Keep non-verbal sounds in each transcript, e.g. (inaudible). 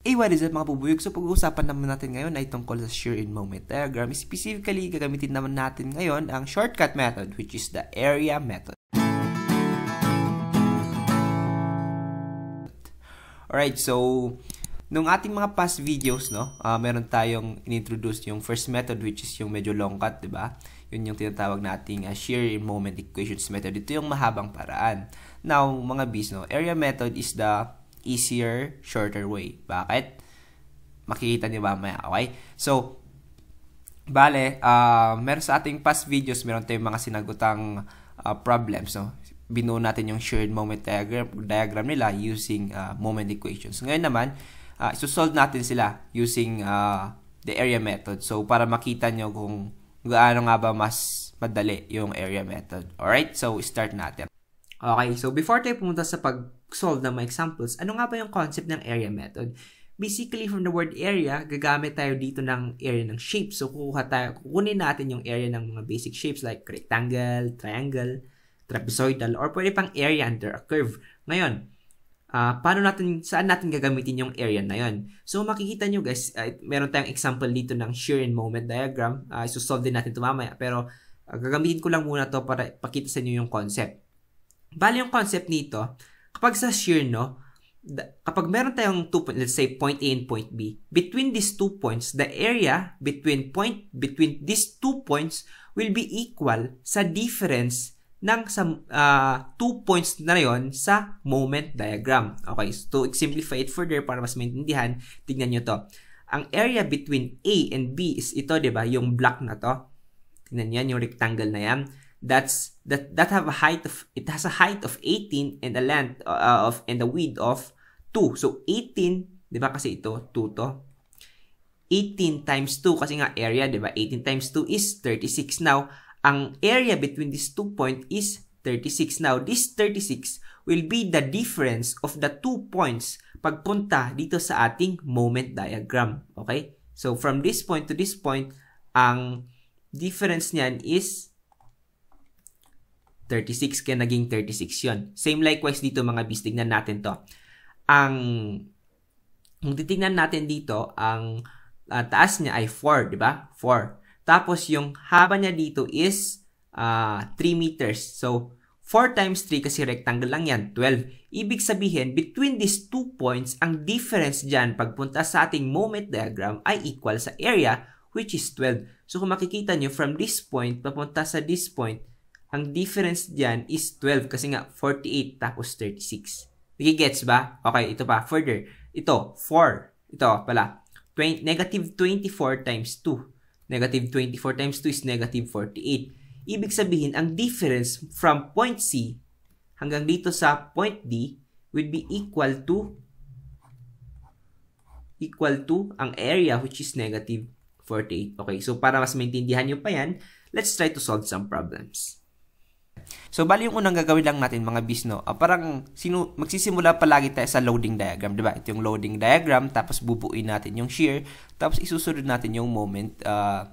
Eh, what is up mga bubuyog? So, pag-uusapan naman natin ngayon ay tungkol sa shear in moment diagram. Specifically, gagamitin naman natin ngayon ang shortcut method, which is the area method. Alright, so, nung ating mga past videos, no, uh, meron tayong inintroduce yung first method, which is yung medyo long cut, di ba? Yun yung tinatawag nating uh, ah, shear in moment equations method. Ito yung mahabang paraan. Now, mga bis, no, area method is the easier, shorter way. Bakit? Makikita niyo ba maya, okay? So, bale, uh, meron sa ating past videos, meron tayong mga sinagutang uh, problems, no? Binuo natin yung shared moment diagram, diagram nila using uh, moment equations. Ngayon naman, uh, isosolve natin sila using uh, the area method. So, para makita nyo kung gaano nga ba mas madali yung area method. Alright? So, start natin. Okay, so before tayo pumunta sa pag solve ng mga examples, ano nga ba yung concept ng area method? Basically, from the word area, gagamit tayo dito ng area ng shape. So, kukuha tayo, kukunin natin yung area ng mga basic shapes like rectangle, triangle, trapezoidal, or pwede pang area under a curve. Ngayon, uh, paano natin, saan natin gagamitin yung area na yun. So, makikita nyo guys, uh, meron tayong example dito ng shear and moment diagram. Uh, solve din natin ito mamaya. Pero, uh, gagamitin ko lang muna to para pakita sa inyo yung concept. Bali, yung concept nito, Kapag sa shear, no, kapag meron tayong two point, let's say point A and point B, between these two points, the area between point between these two points will be equal sa difference ng sa uh, two points na yon sa moment diagram. Okay, so to simplify it further para mas maintindihan, tignan nyo to. Ang area between A and B is ito, di ba? Yung block na to. Tignan nyo yan, yung rectangle na yan that's that that have a height of it has a height of 18 and a length uh, of and a width of 2. So 18, 'di ba kasi ito 2 to. 18 times 2 kasi nga area, 'di ba? 18 times 2 is 36 now. Ang area between these two point is 36 now. This 36 will be the difference of the two points pagpunta dito sa ating moment diagram. Okay? So from this point to this point, ang difference niyan is 36, kaya naging 36 yon Same likewise dito mga bis, tignan natin to. Ang, kung titignan natin dito, ang uh, taas niya ay 4, di ba? 4. Tapos yung haba niya dito is uh, ah, 3 meters. So, 4 times 3 kasi rectangle lang yan, 12. Ibig sabihin, between these two points, ang difference dyan pagpunta sa ating moment diagram ay equal sa area, which is 12. So kung makikita nyo, from this point, papunta sa this point, ang difference dyan is 12 kasi nga 48 tapos 36. Nagigets ba? Okay, ito pa. Further, ito, 4. Ito pala. 20, negative 24 times 2. Negative 24 times 2 is negative 48. Ibig sabihin, ang difference from point C hanggang dito sa point D would be equal to equal to ang area which is negative 48. Okay, so para mas maintindihan nyo pa yan, let's try to solve some problems. So, bali yung unang gagawin lang natin mga bisno, no? Uh, parang sinu- magsisimula palagi tayo sa loading diagram, di ba? Ito yung loading diagram, tapos bubuin natin yung shear, tapos isusunod natin yung moment uh,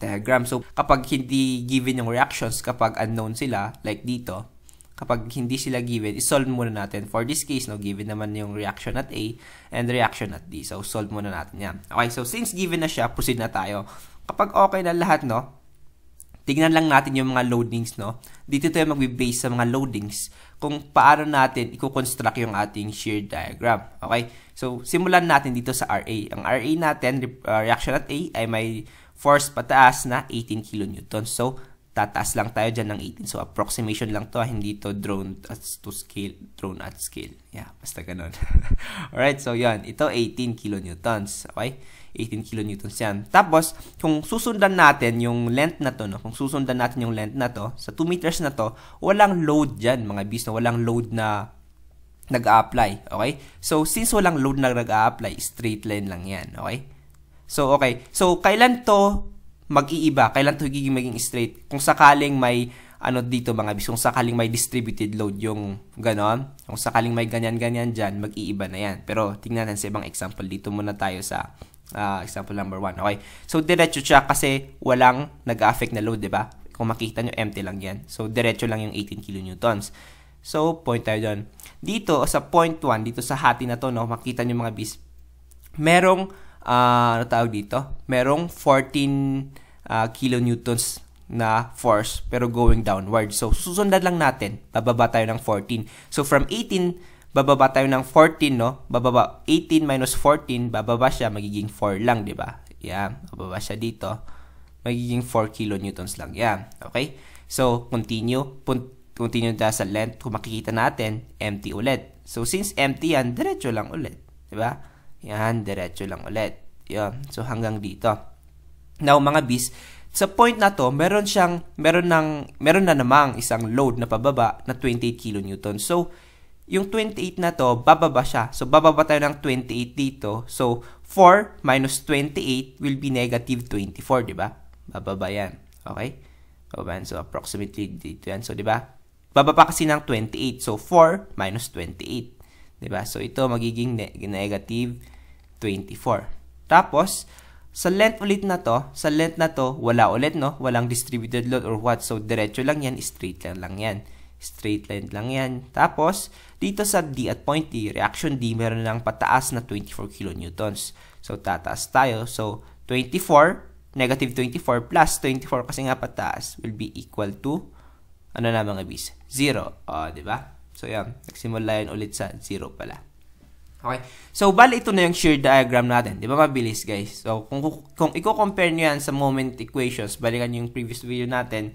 diagram. So, kapag hindi given yung reactions, kapag unknown sila, like dito, kapag hindi sila given, isolve muna natin. For this case, no, given naman yung reaction at A and reaction at D. So, solve muna natin yan. Okay, so since given na siya, proceed na tayo. Kapag okay na lahat, no, tingnan lang natin yung mga loadings, no? Dito tayo magbe-base sa mga loadings kung paano natin i-construct yung ating shear diagram. Okay? So, simulan natin dito sa RA. Ang RA natin, uh, reaction at A, ay may force pataas na 18 kN. So, tataas lang tayo dyan ng 18. So, approximation lang to. Ah. Hindi to drone at to scale. Drone at scale. Yeah, basta ganun. (laughs) Alright, so yan. Ito, 18 kN. Okay? 18 kilonewtons yan. Tapos, kung susundan natin yung length na to, no? kung susundan natin yung length na to, sa 2 meters na to, walang load dyan, mga bis, no? walang load na nag-a-apply, okay? So, since walang load na nag-a-apply, straight line lang yan, okay? So, okay. So, kailan to mag-iiba? Kailan to giging maging straight? Kung sakaling may ano dito mga bis, kung sakaling may distributed load yung ganon, kung sakaling may ganyan-ganyan dyan, mag-iiba na yan. Pero tingnan natin sa ibang example. Dito muna tayo sa Uh, example number 1. Okay. So, diretso siya kasi walang nag-affect na load, di ba? Kung makita nyo, empty lang yan. So, diretso lang yung 18 kilonewtons. So, point tayo doon. Dito, sa point 1, dito sa hati na to, no, makita nyo mga bis, merong, uh, ano tawag dito? Merong 14 uh, ah, kilonewtons na force pero going downward. So, susundan lang natin. Bababa tayo ng 14. So, from 18 bababa tayo ng 14, no? Bababa, 18 minus 14, bababa siya, magiging 4 lang, di ba? Yan, bababa siya dito. Magiging 4 kilonewtons lang. Yan, okay? So, continue. Continue tayo sa length. Kung makikita natin, empty ulit. So, since empty yan, diretso lang ulit. Di ba? Yan, diretso lang ulit. Yan. So, hanggang dito. Now, mga bis, sa point na to, meron siyang, meron, ng, meron na namang isang load na pababa na 28 kilonewtons. So, yung 28 na to, bababa siya. So, bababa tayo ng 28 dito. So, 4 minus 28 will be negative 24, di ba? Bababa yan. Okay? Bababa yan. So, approximately dito yan. So, di ba? Bababa kasi ng 28. So, 4 minus 28. Di ba? So, ito magiging ne negative 24. Tapos, sa length ulit na to, sa length na to, wala ulit, no? Walang distributed load or what. So, diretso lang yan, straight lang lang yan. Straight line lang yan. Tapos, dito sa D at point D, reaction D, meron lang pataas na 24 kilonewtons. So, tataas tayo. So, 24, negative 24 plus 24 kasi nga pataas will be equal to, ano na mga bis? 0. O, uh, ba? Diba? So, yan. Nagsimula yan ulit sa 0 pala. Okay? So, bali ito na yung shear diagram natin. Di ba mabilis, guys? So, kung, kung i-compare nyo yan sa moment equations, balikan yung previous video natin,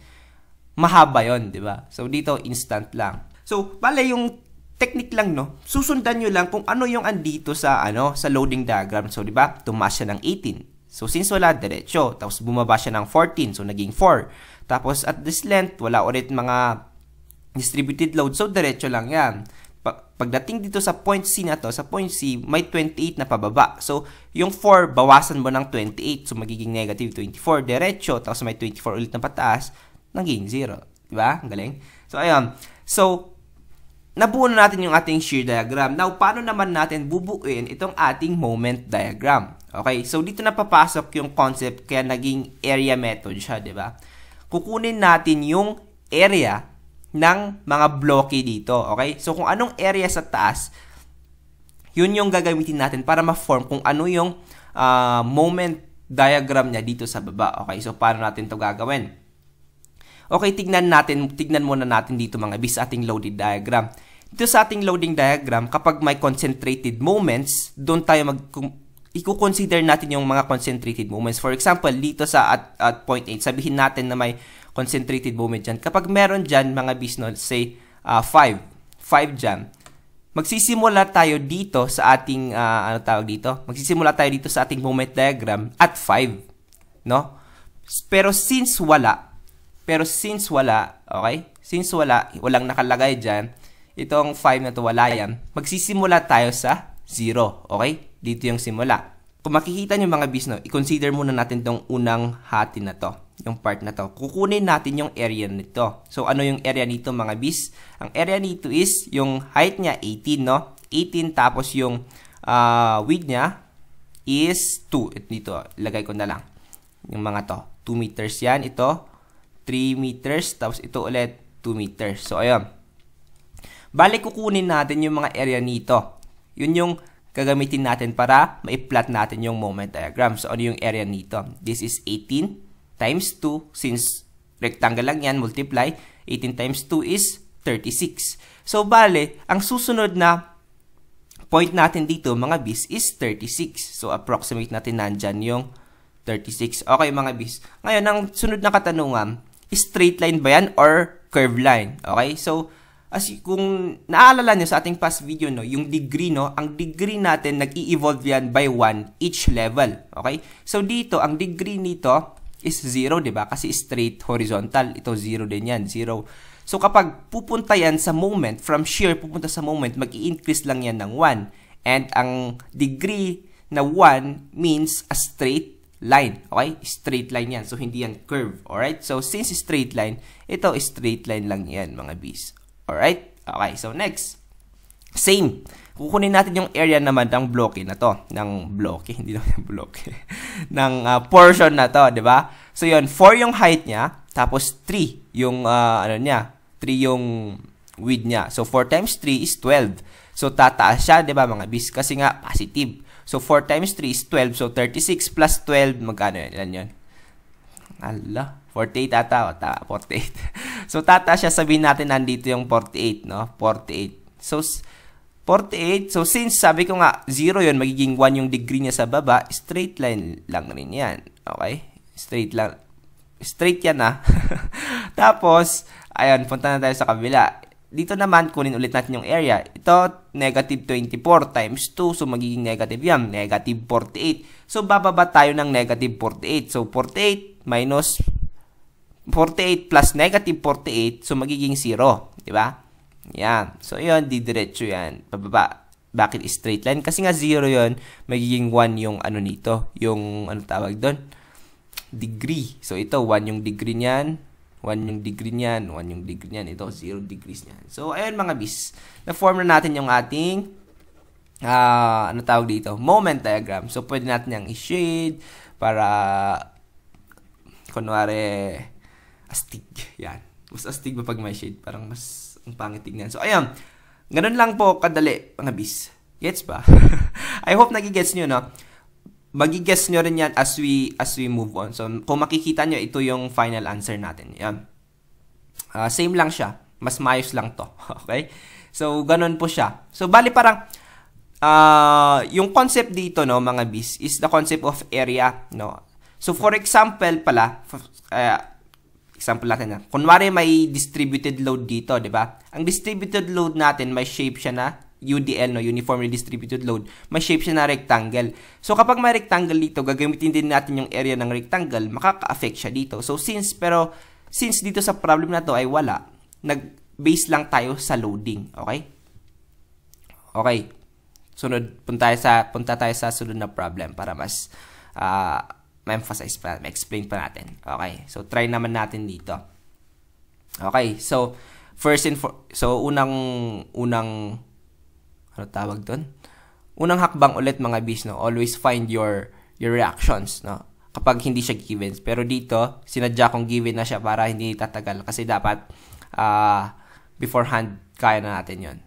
mahaba yon di ba? So, dito, instant lang. So, bale yung technique lang no susundan niyo lang kung ano yung andito sa ano sa loading diagram so di ba tumaas siya ng 18 so since wala diretso tapos bumaba siya ng 14 so naging 4 tapos at this length wala ulit mga distributed load so diretso lang yan pagdating dito sa point C na to, sa point C, may 28 na pababa. So, yung 4, bawasan mo ng 28. So, magiging negative 24. Diretso. Tapos may 24 ulit na pataas naging zero. Diba? Ang galing. So, ayun. So, nabuo na natin yung ating shear diagram. Now, paano naman natin bubuuin itong ating moment diagram? Okay? So, dito na papasok yung concept kaya naging area method siya, di ba? Kukunin natin yung area ng mga bloke dito, okay? So, kung anong area sa taas, yun yung gagamitin natin para ma-form kung ano yung uh, moment diagram niya dito sa baba, okay? So, paano natin to gagawin? Okay, tignan natin, tignan muna natin dito mga bis ating loaded diagram. Dito sa ating loading diagram, kapag may concentrated moments, doon tayo mag i-consider natin yung mga concentrated moments. For example, dito sa at, at point 8, sabihin natin na may concentrated moment diyan. Kapag meron diyan mga bis no, say uh, 5, 5 dyan, magsisimula tayo dito sa ating, uh, ano tawag dito? Magsisimula tayo dito sa ating moment diagram at 5. No? Pero since wala, pero since wala, okay? Since wala, walang nakalagay dyan, itong 5 na to wala yan, magsisimula tayo sa 0, okay? Dito yung simula. Kung makikita nyo mga bisno, i-consider muna natin tong unang hati na to, yung part na to. Kukunin natin yung area nito. So, ano yung area nito mga bis? Ang area nito is yung height niya 18, no? 18 tapos yung uh, width niya is 2. Ito dito, lagay ko na lang yung mga to. 2 meters yan, ito 3 meters. Tapos ito ulit, 2 meters. So, ayun. Bali, kukunin natin yung mga area nito. Yun yung gagamitin natin para maiplat natin yung moment diagram. So, ano yung area nito? This is 18 times 2 since rectangle lang yan, multiply. 18 times 2 is 36. So, bali, ang susunod na point natin dito, mga bis, is 36. So, approximate natin nandyan yung 36. Okay, mga bis. Ngayon, ang sunod na katanungan, straight line ba yan or curve line? Okay? So, As kung naalala niyo sa ating past video no, yung degree no, ang degree natin nag-evolve yan by 1 each level. Okay? So dito ang degree nito is 0, 'di ba? Kasi straight horizontal, ito 0 din yan, 0. So kapag pupunta yan sa moment from shear pupunta sa moment, mag-increase lang yan ng 1. And ang degree na 1 means a straight line. Okay? Straight line yan. So, hindi yan curve. Alright? So, since straight line, ito straight line lang yan mga Bs. Alright? Okay. So, next. Same. Kukunin natin yung area naman ng bloke na to. Ng bloke. (laughs) Hindi naman yung bloke. (laughs) ng uh, portion na to. ba diba? So, yun. 4 yung height niya. Tapos, 3 yung, uh, ano niya. 3 yung width niya. So, 4 times 3 is 12. So, tataas siya, di ba mga bis? Kasi nga, positive. So, 4 times 3 is 12. So, 36 plus 12, magkano yun? Ilan yun? Allah. 48 ata. Oh, tama, 48. (laughs) so, tata siya, sabihin natin nandito yung 48, no? 48. So, 48. So, since sabi ko nga, 0 yun, magiging 1 yung degree niya sa baba, straight line lang rin yan. Okay? Straight lang. Straight yan, ah. (laughs) Tapos, ayun, punta na tayo sa kabila. Dito naman, kunin ulit natin yung area. Ito, negative 24 times 2. So, magiging negative yan. Negative 48. So, bababa tayo ng negative 48. So, 48 minus 48 plus negative 48. So, magiging 0. Diba? Yan. So, yun, didiretso yan. Bababa. Bakit straight line? Kasi nga 0 yon Magiging 1 yung ano nito. Yung, ano tawag doon? Degree. So, ito, 1 yung degree niyan 1 yung degree niyan, 1 yung degree niyan, ito 0 degrees niyan. So, ayun mga bis, na-form na natin yung ating, uh, ano tawag dito, moment diagram. So, pwede natin yung i-shade para, kunwari, astig. Yan. Mas astig ba pag may shade? Parang mas ang pangit tignan. So, ayun. Ganun lang po kadali, mga bis. Gets ba? (laughs) I hope nagigets niyo no? magigess nyo rin yan as we, as we move on. So, kung makikita nyo, ito yung final answer natin. Yan. Uh, same lang siya. Mas maayos lang to. (laughs) Okay? So, ganun po siya. So, bali parang, uh, yung concept dito, no, mga bis, is the concept of area, no. So, for example pala, for, uh, eh, example natin na, kunwari may distributed load dito, di ba? Ang distributed load natin, may shape siya na UDL, no, uniformly distributed load, may shape siya na rectangle. So, kapag may rectangle dito, gagamitin din natin yung area ng rectangle, makaka-affect siya dito. So, since, pero, since dito sa problem na to ay wala, nag-base lang tayo sa loading, okay? Okay. Sunod, punta tayo sa, punta tayo sa sunod na problem para mas, uh, ma-emphasize pa, ma-explain pa natin. Okay. So, try naman natin dito. Okay. So, first and for, so, unang, unang, ano tawag doon? Unang hakbang ulit mga bis, no? Always find your your reactions, no? Kapag hindi siya given. Pero dito, sinadya kong given na siya para hindi tatagal. Kasi dapat uh, beforehand, kaya na natin yon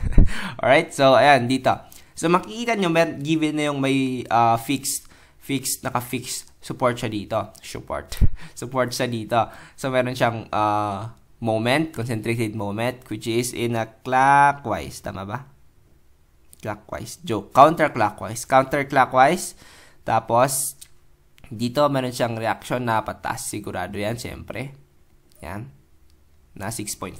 (laughs) Alright? So, ayan, dito. So, makikita nyo, may, given na yung may uh, fixed, fixed, naka fix support siya dito. Support. (laughs) support siya dito. So, meron siyang uh, moment, concentrated moment, which is in a clockwise. Tama ba? clockwise, joke, counterclockwise, counterclockwise. Tapos, dito meron siyang reaction na patas. Sigurado yan, syempre. Yan. Na 6.5.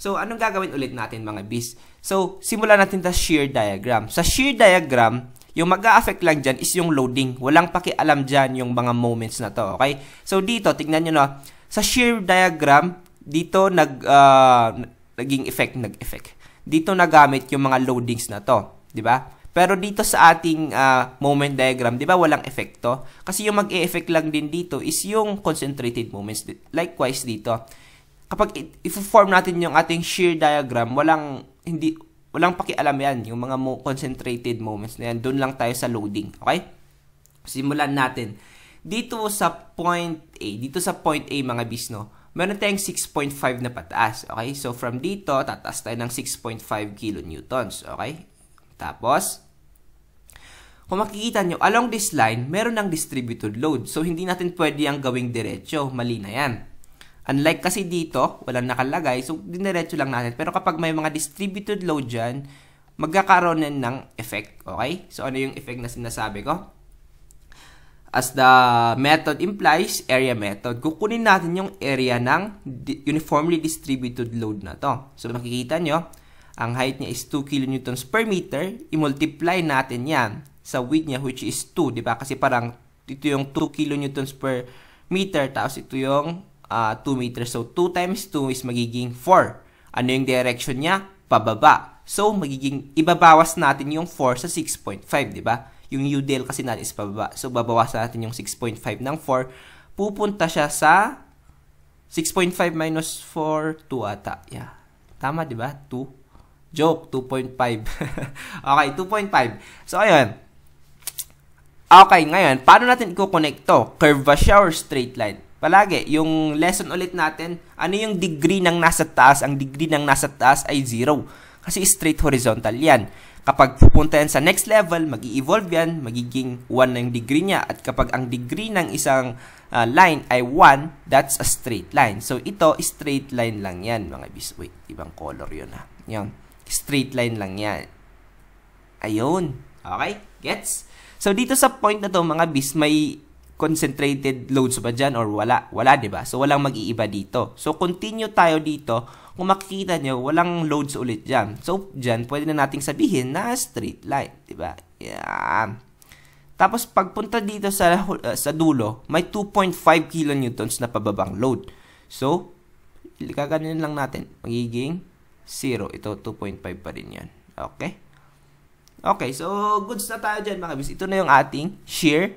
So, anong gagawin ulit natin mga bis? So, simulan natin sa shear diagram. Sa shear diagram, yung mag affect lang dyan is yung loading. Walang pakialam dyan yung mga moments na to. Okay? So, dito, tignan nyo na. Sa shear diagram, dito nag... Uh, naging effect nag-effect. Dito nagamit yung mga loadings na to, 'di ba? Pero dito sa ating uh, moment diagram, 'di ba, walang epekto? Kasi yung mag-e-effect lang din dito is yung concentrated moments. Likewise dito. Kapag i-form natin yung ating shear diagram, walang hindi walang pakialam yan, yung mga mo concentrated moments na yan. Doon lang tayo sa loading, okay? Simulan natin. Dito sa point A, dito sa point A mga bisno, meron tayong 6.5 na pataas. Okay? So, from dito, tataas tayo ng 6.5 kilonewtons. Okay? Tapos, kung makikita nyo, along this line, meron ng distributed load. So, hindi natin pwede ang gawing diretsyo. Mali na yan. Unlike kasi dito, walang nakalagay, so diniretso lang natin. Pero kapag may mga distributed load dyan, magkakaroon na ng effect. Okay? So, ano yung effect na sinasabi ko? As the method implies, area method, kukunin natin yung area ng uniformly distributed load na to. So makikita nyo, ang height niya is 2 kilonewtons per meter, i-multiply natin yan sa width niya which is 2, di ba? Kasi parang ito yung 2 kilonewtons per meter, tapos ito yung uh, ah, 2 meters. So 2 times 2 is magiging 4. Ano yung direction niya? Pababa. So magiging ibabawas natin yung 4 sa 6.5, di ba? Yung UDL kasi natin is pababa. So, babawasan natin yung 6.5 ng 4. Pupunta siya sa 6.5 minus 4, 2 ata. Yeah. Tama, di ba? 2. Joke, 2.5. (laughs) okay, 2.5. So, ayun. Okay, ngayon, paano natin i-connect to? Curve ba siya or straight line? Palagi, yung lesson ulit natin, ano yung degree ng nasa taas? Ang degree ng nasa taas ay 0. Kasi straight horizontal yan. Kapag pupunta yan sa next level, mag evolve yan, magiging 1 na yung degree niya. At kapag ang degree ng isang uh, line ay 1, that's a straight line. So, ito, straight line lang yan, mga bis. Wait, ibang color yun ha. Ah. Yan. Straight line lang yan. Ayun. Okay? Gets? So, dito sa point na to, mga bis, may concentrated loads ba dyan or wala? Wala, di ba? So, walang mag-iiba dito. So, continue tayo dito. Kung makikita nyo, walang loads ulit dyan. So, dyan, pwede na nating sabihin na street light, di ba? Yeah. Tapos, pagpunta dito sa, uh, sa dulo, may 2.5 kilonewtons na pababang load. So, kaganin lang natin. Magiging 0. Ito, 2.5 pa rin yan. Okay? Okay, so goods na tayo dyan mga bis. Ito na yung ating shear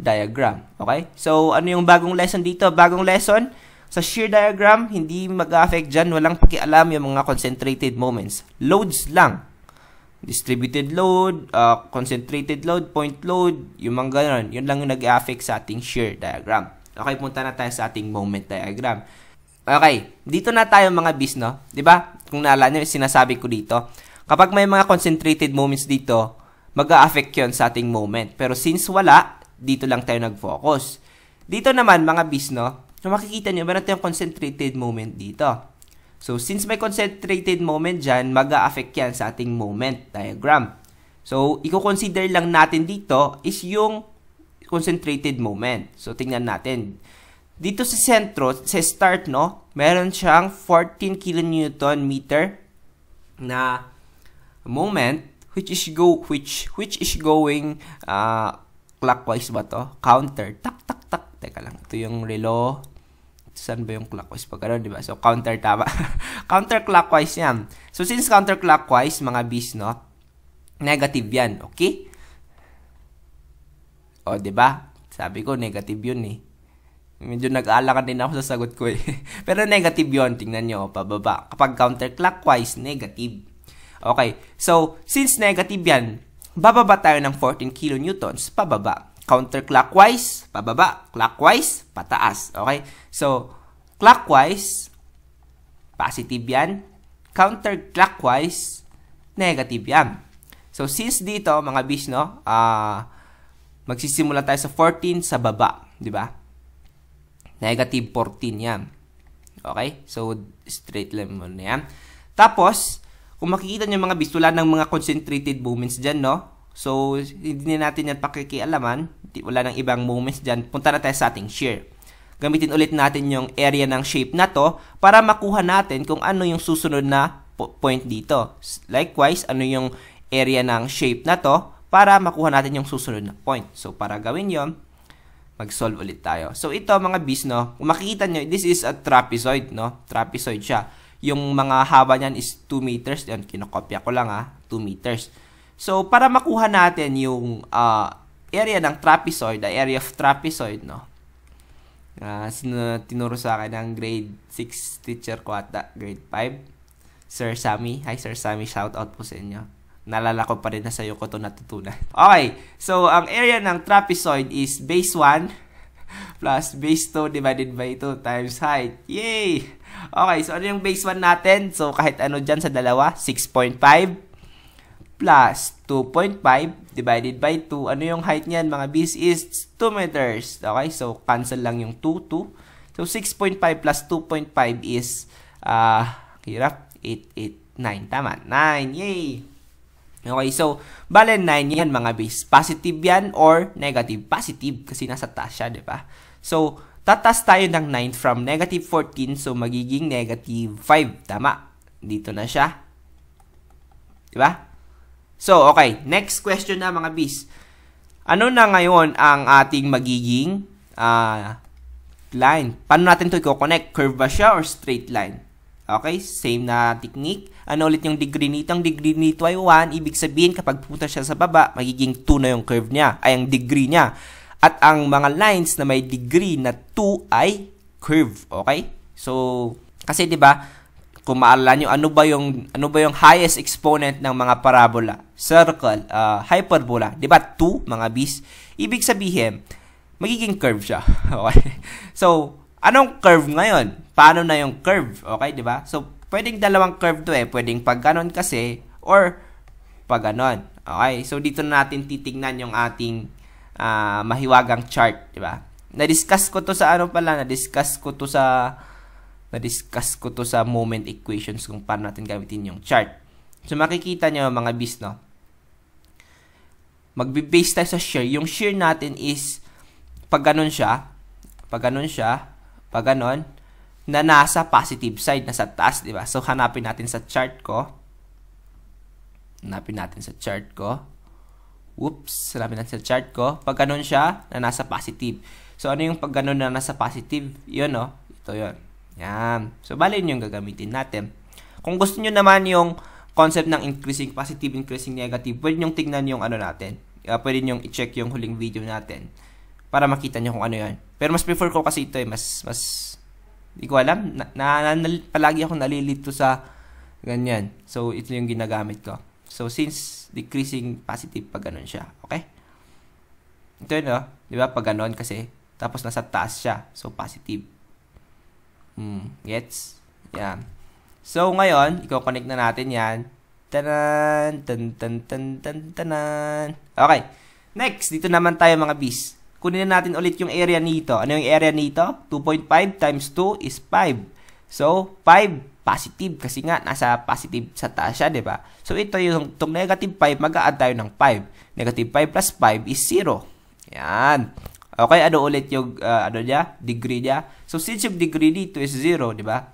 diagram. Okay? So, ano yung bagong lesson dito? Bagong lesson, sa shear diagram, hindi mag-affect dyan. Walang pakialam yung mga concentrated moments. Loads lang. Distributed load, uh, concentrated load, point load, yung mga ganun. Yun lang yung nag-affect sa ating shear diagram. Okay, punta na tayo sa ating moment diagram. Okay, dito na tayo mga bis, no? ba? Diba? Kung naalala nyo, sinasabi ko dito. Kapag may mga concentrated moments dito, mag-affect yun sa ating moment. Pero since wala, dito lang tayo nag-focus. Dito naman, mga bis, no? So, makikita nyo, meron tayong concentrated moment dito. So, since may concentrated moment dyan, mag affect yan sa ating moment diagram. So, i-consider lang natin dito is yung concentrated moment. So, tingnan natin. Dito sa sentro, sa start, no? Meron siyang 14 kilonewton meter na moment which is go which which is going uh, clockwise ba to? Counter. Tak, tak, tak. Teka lang. Ito yung relo. Saan ba yung clockwise? Pag ano, di ba? So, counter tama. (laughs) counter clockwise yan. So, since counter clockwise, mga bis, no? Negative yan. Okay? O, di ba? Sabi ko, negative yun eh. Medyo nag aala ka din ako sa sagot ko eh. (laughs) Pero negative yun. Tingnan nyo, pababa. Kapag counterclockwise, negative. Okay. So, since negative yan, bababa tayo ng 14 kilonewtons pababa. Counterclockwise, pababa. Clockwise, pataas. Okay? So, clockwise, positive yan. Counterclockwise, negative yan. So, since dito, mga bis, no, uh, magsisimula tayo sa 14 sa baba. di ba? Negative 14 yan. Okay? So, straight line mo na yan. Tapos, kung makikita niyo mga bis, ng mga concentrated moments dyan, no? So, hindi natin yan pakikialaman. Wala ng ibang moments dyan. Punta na tayo sa ating shear. Gamitin ulit natin yung area ng shape na to para makuha natin kung ano yung susunod na point dito. Likewise, ano yung area ng shape na to para makuha natin yung susunod na point. So, para gawin yon mag-solve ulit tayo. So, ito mga bis, no? Kung makikita nyo, this is a trapezoid, no? Trapezoid siya. Yung mga haba niyan is 2 meters. Yan, kinokopya ko lang ha. 2 meters. So, para makuha natin yung uh, area ng trapezoid, the area of trapezoid, no? Uh, tinuro sa akin ng grade 6 teacher ko ata, grade 5. Sir Sammy. Hi, Sir Sammy. Shout out po sa inyo. Nalala ko pa rin na sa iyo ko to natutunan. (laughs) Okay. So, ang area ng trapezoid is base 1 (laughs) plus base 2 divided by 2 times height. Yay! Okay, so ano yung base 1 natin? So, kahit ano dyan sa dalawa, 6.5 plus 2.5 divided by 2. Ano yung height niyan, mga bees, is 2 meters. Okay, so cancel lang yung 2, 2. So, 6.5 plus 2.5 is, ah, uh, hirap, 8, 8, 9. Tama, 9. Yay! Okay, so, bale 9 yan mga base. Positive yan or negative. Positive kasi nasa taas siya, di ba? So, Tatas tayo ng 9 from negative 14, so magiging negative 5. Tama. Dito na siya. Diba? So, okay. Next question na mga bis. Ano na ngayon ang ating magiging uh, line? Paano natin ito i-connect? Curve ba siya or straight line? Okay, same na technique. Ano ulit yung degree nito? Ang degree nito ay 1. Ibig sabihin, kapag pupunta siya sa baba, magiging 2 na yung curve niya. Ay, ang degree niya. At ang mga lines na may degree na 2 ay curve, okay? So, kasi 'di ba, kung maalala niyo ano ba yung ano ba yung highest exponent ng mga parabola? Circle, uh, hyperbola, 'di ba? 2 mga bis. Ibig sabihin, magiging curve siya. (laughs) okay? So, anong curve ngayon? Paano na yung curve? Okay, 'di ba? So, pwedeng dalawang curve 'to eh. Pwedeng pag ganon kasi or pag ganon. Okay? So, dito na natin titingnan yung ating uh, mahiwagang chart, di ba? Na-discuss ko to sa ano pala, na-discuss ko to sa na-discuss ko to sa moment equations kung paano natin gamitin yung chart. So makikita niyo mga bis, no? Magbe-base tayo sa shear. Yung shear natin is pag ganun siya, pag ganun siya, pag ganun, na nasa positive side, nasa taas, di ba? So hanapin natin sa chart ko. Hanapin natin sa chart ko. Whoops, sabi natin sa chart ko. Pag ganun siya, na nasa positive. So, ano yung pag ganun na nasa positive? Yun, no? Oh. Ito yun. Yan. So, bali yun yung gagamitin natin. Kung gusto nyo naman yung concept ng increasing positive, increasing negative, pwede nyo tingnan yung ano natin. Uh, pwede nyo i-check yung huling video natin para makita nyo kung ano yan. Pero mas prefer ko kasi ito eh. Mas, mas, hindi ko alam. Na, na, na, palagi ako nalilito sa ganyan. So, ito yung ginagamit ko. So, since decreasing positive pag ganun siya. Okay? Ito yun, no? Oh. Di ba? Pag ganun kasi, tapos nasa taas siya. So, positive. Hmm. Gets? Yan. So, ngayon, i-connect na natin yan. Tanan! Tan, tan, tan, tan, tanan! Okay. Next, dito naman tayo mga bis. Kunin na natin ulit yung area nito. Ano yung area nito? 2.5 times 2 is 5. So, 5 positive kasi nga nasa positive sa taas siya, 'di ba? So ito yung tong negative 5, mag-a-add tayo ng 5. Negative 5 plus 5 is 0. Yan. Okay, ano ulit yung uh, ano niya? Degree niya. So since yung degree dito is 0, 'di ba?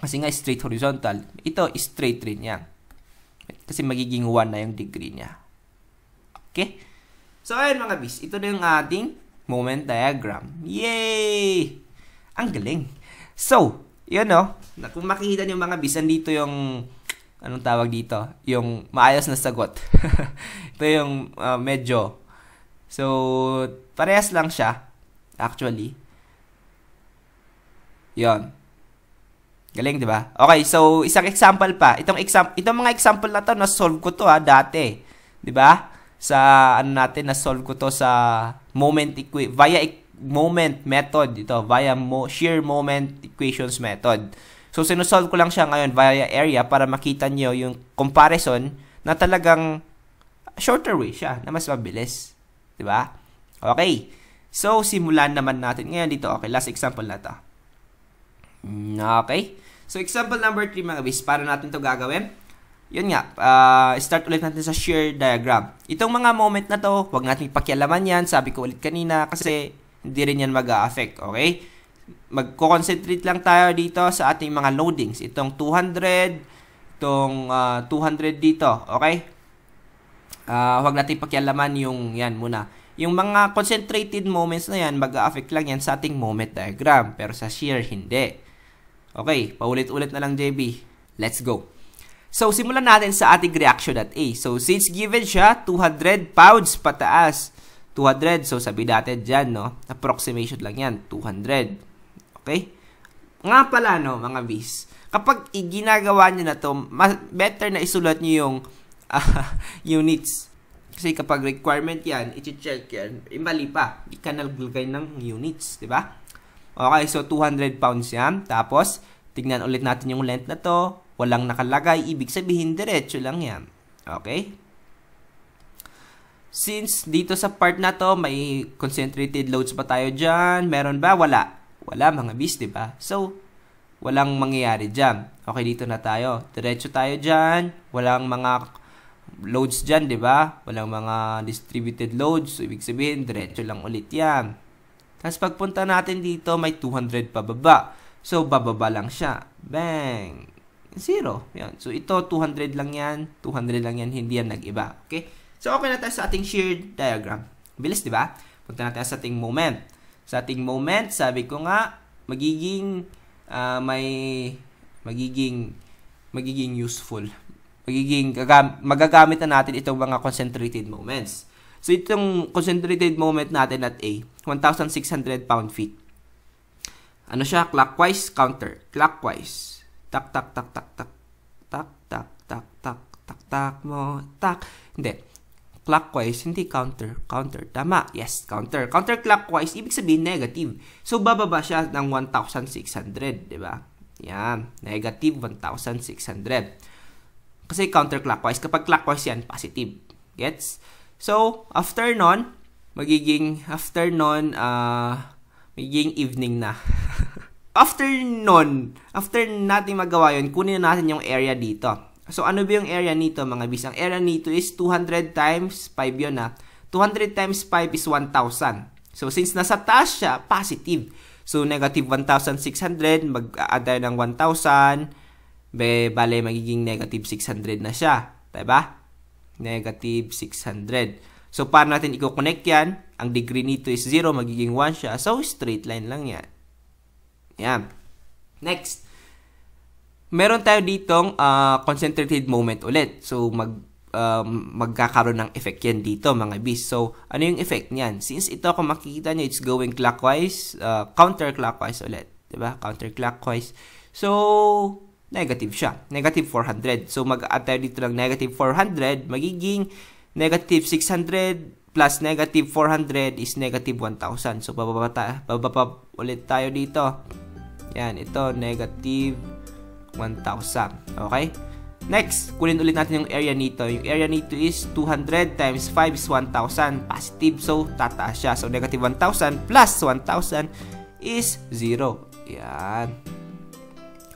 Kasi nga straight horizontal. Ito straight rin yan. Kasi magiging 1 na yung degree niya. Okay? So ayun mga bis, ito na yung ating moment diagram. Yay! Ang galing. So, yun no, na kung makikita niyo mga bisan dito yung anong tawag dito, yung maayos na sagot. (laughs) Ito yung uh, medyo. So, parehas lang siya actually. Yon. Galing, 'di ba? Okay, so isang example pa. Itong example, itong mga example na 'to na solve ko 'to ha dati, 'di ba? Sa ano natin na solve ko 'to sa moment equi via moment method ito via mo- shear moment equations method. So sinosolve ko lang siya ngayon via area para makita niyo yung comparison na talagang shorter way siya na mas mabilis, 'di ba? Okay. So simulan naman natin ngayon dito. Okay, last example na 'to. Mm, okay. So example number 3 mga guys, para natin 'to gagawin yun nga, uh, start ulit natin sa shear diagram. Itong mga moment na to, huwag nating pakialaman yan, sabi ko ulit kanina, kasi hindi rin yan mag-a-affect, okay? Magko-concentrate lang tayo dito sa ating mga loadings. Itong 200, itong uh, ah, 200 dito, okay? Uh, huwag natin pakialaman yung yan muna. Yung mga concentrated moments na yan, mag-a-affect lang yan sa ating moment diagram. Pero sa shear, hindi. Okay, paulit-ulit na lang, JB. Let's go. So, simulan natin sa ating reaction at A. So, since given siya, 200 pounds pataas. 200. So, sabi dati dyan, no? Approximation lang yan. 200. Okay? Nga pala, no, mga Vs. Kapag ginagawa nyo na to, mas, better na isulat nyo yung uh, (laughs) units. Kasi kapag requirement yan, iti-check yan, eh, mali pa. Di ka naglagay ng units, di ba? Okay, so 200 pounds yan. Tapos, tignan ulit natin yung length na to. Walang nakalagay. Ibig sabihin, diretso lang yan. Okay? Since dito sa part na to, may concentrated loads pa tayo diyan Meron ba? Wala. Wala mga bis, di ba? So, walang mangyayari diyan Okay, dito na tayo. Diretso tayo diyan Walang mga loads diyan di ba? Walang mga distributed loads. So, ibig sabihin, diretso lang ulit yan. Tapos, pagpunta natin dito, may 200 pababa. So, bababa lang siya. Bang! Zero. Yan. So, ito, 200 lang yan. 200 lang yan. Hindi yan nag-iba. Okay? So, okay na tayo sa ating shear diagram. Bilis, di ba? Punta na tayo sa ating moment. Sa ating moment, sabi ko nga, magiging uh, may magiging magiging useful. Magiging magagamit na natin itong mga concentrated moments. So itong concentrated moment natin at A, 1,600 pound feet. Ano siya? Clockwise, counter. Clockwise. Tak, tak, tak, tak, tak. Tak, tak, tak, tak, tak, tak mo. Tak. Hindi clockwise, hindi counter. Counter. Tama. Yes, counter. Counter clockwise, ibig sabihin negative. So, bababa siya ng 1,600, di ba? Yan. Negative 1,600. Kasi counter clockwise. Kapag clockwise yan, positive. Gets? So, after nun, magiging, after nun, uh, magiging evening na. (laughs) after nun, after natin magawa yun, kunin natin yung area dito. So, ano ba yung area nito mga bis? Ang area nito is 200 times 5 yun ha. Ah. 200 times 5 is 1,000. So, since nasa taas siya, positive. So, negative 1,600, mag-add tayo ng 1,000. Be, bale, magiging negative 600 na siya. Diba? Negative 600. So, paano natin i-connect yan? Ang degree nito is 0, magiging 1 siya. So, straight line lang yan. Yan. Next meron tayo ditong uh, concentrated moment ulit. So, mag, um, magkakaroon ng effect yan dito, mga bees. So, ano yung effect niyan? Since ito, kung makikita nyo, it's going clockwise, uh, counterclockwise ulit. Diba? Counterclockwise. So, negative siya. Negative 400. So, mag-add tayo dito ng negative 400, magiging negative 600 plus negative 400 is negative 1,000. So, bababa, ta bababa ulit tayo dito. Yan, ito, negative 1,000. Okay? Next, kunin ulit natin yung area nito. Yung area nito is 200 times 5 is 1,000. Positive, so tataas siya. So, negative 1,000 plus 1,000 is 0. Yan.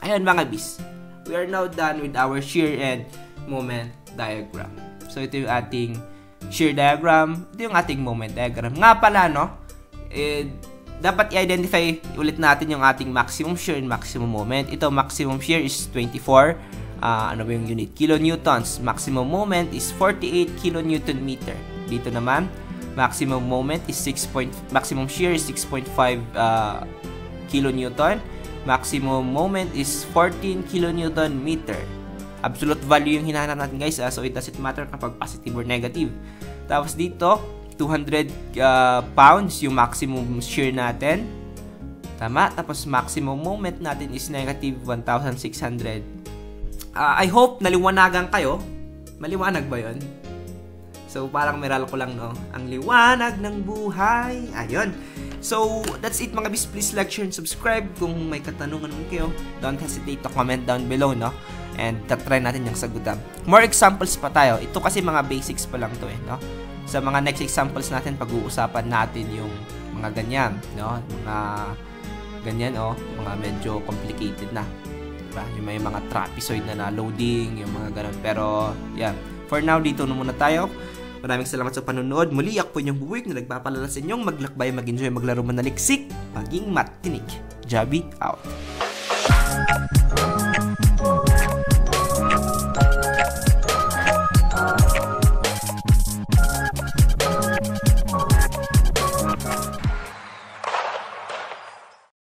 Ayan mga bis. We are now done with our shear and moment diagram. So, ito yung ating shear diagram. Ito yung ating moment diagram. Nga pala, no? Eh, dapat i-identify ulit natin yung ating maximum shear and maximum moment. Ito, maximum shear is 24. Uh, ah, ano ba yung unit? Kilonewtons. Maximum moment is 48 kilonewton meter. Dito naman, maximum moment is 6. Point, maximum shear is 6.5 uh, ah, kilonewton. Maximum moment is 14 kilonewton meter. Absolute value yung hinahanap natin guys. Uh, so it doesn't matter kapag positive or negative. Tapos dito, 200 uh, ah, pounds yung maximum shear natin. Tama. Tapos maximum moment natin is negative 1,600. Uh, ah, I hope naliwanagan kayo. Maliwanag ba yon? So, parang meral ko lang, no? Ang liwanag ng buhay. Ayun. So, that's it mga bis. Please like, share, and subscribe. Kung may katanungan mo kayo, don't hesitate to comment down below, no? And tatry natin yung sagutan. More examples pa tayo. Ito kasi mga basics pa lang to, eh, no? sa mga next examples natin, pag-uusapan natin yung mga ganyan, no? Mga ganyan, oh, mga medyo complicated na. Diba? Yung may mga trapezoid na na-loading, yung mga ganun. Pero, yan. Yeah. For now, dito na muna tayo. Maraming salamat sa panonood. Muli, ako po inyong buwik na nagpapalala sa inyong maglakbay, mag-enjoy, maglaro, manaliksik, maging matinik. Jabi out.